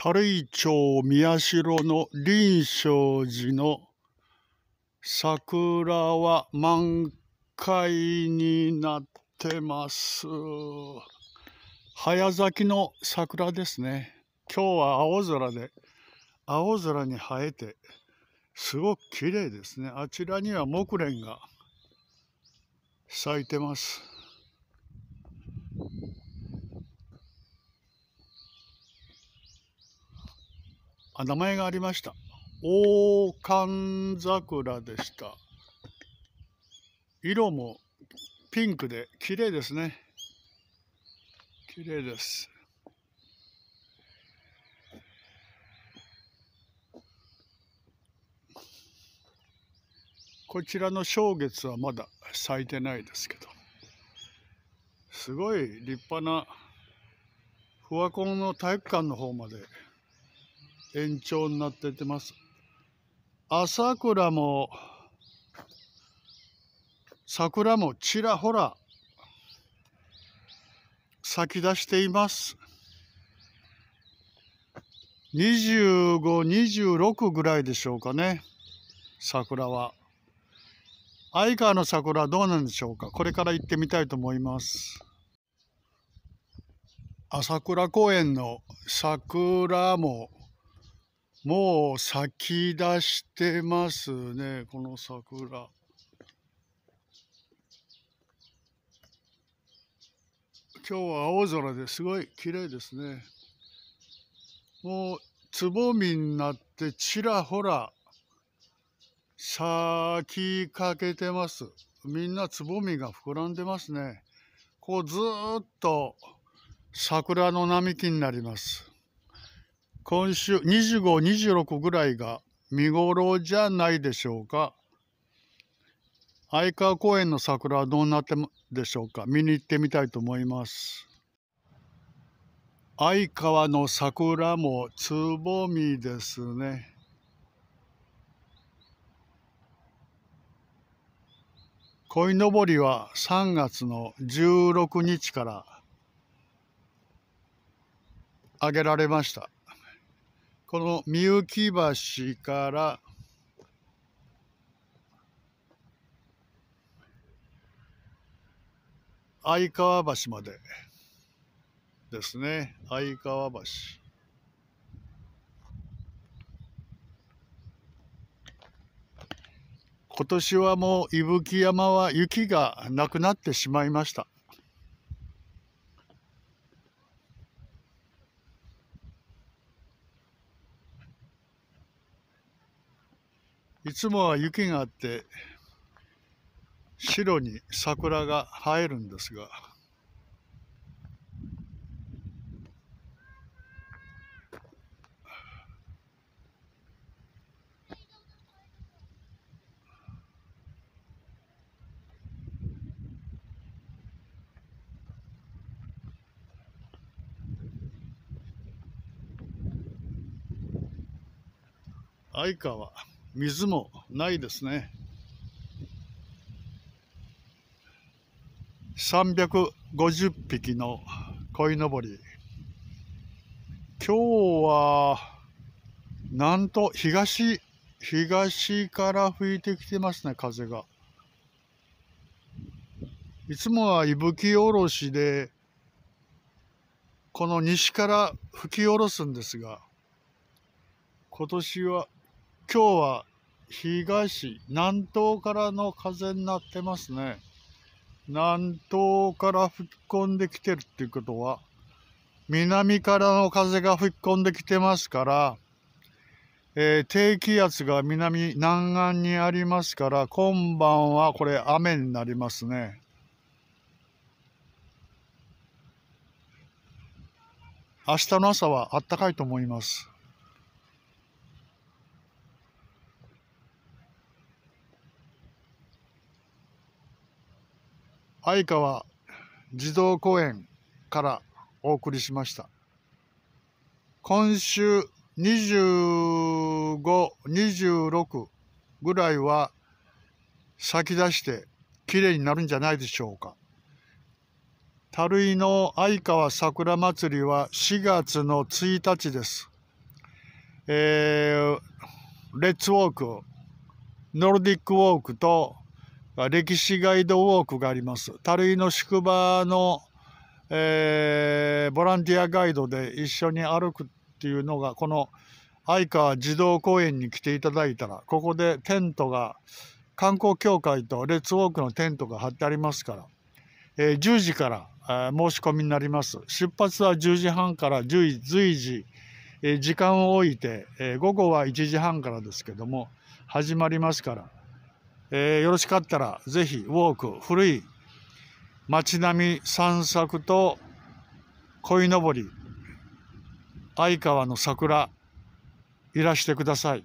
垂井町宮代の臨床寺の桜は満開になってます。早咲きの桜ですね。今日は青空で、青空に映えて、すごく綺麗ですね。あちらには木蓮が咲いてます。あ名前がありました。王冠桜でした。色もピンクで綺麗ですね。綺麗です。こちらの正月はまだ咲いてないですけど、すごい立派なフワコ婚の体育館の方まで延長になっててます。朝倉も桜もちらほら咲き出しています。25、26ぐらいでしょうかね、桜は。相川の桜はどうなんでしょうか。これから行ってみたいと思います。朝倉公園の桜ももう咲き出してますね、この桜。今日は青空ですごい綺麗ですね。もうつぼみになってちらほら咲きかけてます。みんなつぼみが膨らんでますね。こうずっと桜の並木になります。今週25、26ぐらいが見頃じゃないでしょうか。相川公園の桜はどうなってでしょうか。見に行ってみたいと思います。相川の桜もつぼみですね。鯉のぼりは3月の16日からあげられました。このみゆき橋から相川橋までですね相川橋今年はもう伊吹山は雪がなくなってしまいましたいつもは雪があって白に桜が映えるんですが相川水もないですね。350匹の鯉のぼり。今日は、なんと東、東から吹いてきてますね、風が。いつもは吹き下ろしで、この西から吹き下ろすんですが、今年は今日は東、南東からの風になってますね。南東から吹き込んできてるっていうことは、南からの風が吹き込んできてますから、えー、低気圧が南、南岸にありますから、今晩はこれ雨になりますね。明日の朝はあったかいと思います。相川児童公園からお送りしました。今週25、26ぐらいは咲き出して綺麗になるんじゃないでしょうか。たるいの相川桜まつりは4月の1日です。えー、レッツウォーク、ノルディックウォークと歴史ガイドウォークがあります。樽井の宿場の、えー、ボランティアガイドで一緒に歩くっていうのが、この相川児童公園に来ていただいたら、ここでテントが、観光協会とレッツウォークのテントが張ってありますから、えー、10時から、えー、申し込みになります。出発は10時半から随時、えー、時間を置いて、えー、午後は1時半からですけども、始まりますから、えー、よろしかったらぜひウォーク古い街並み散策と鯉のぼり相川の桜いらしてください。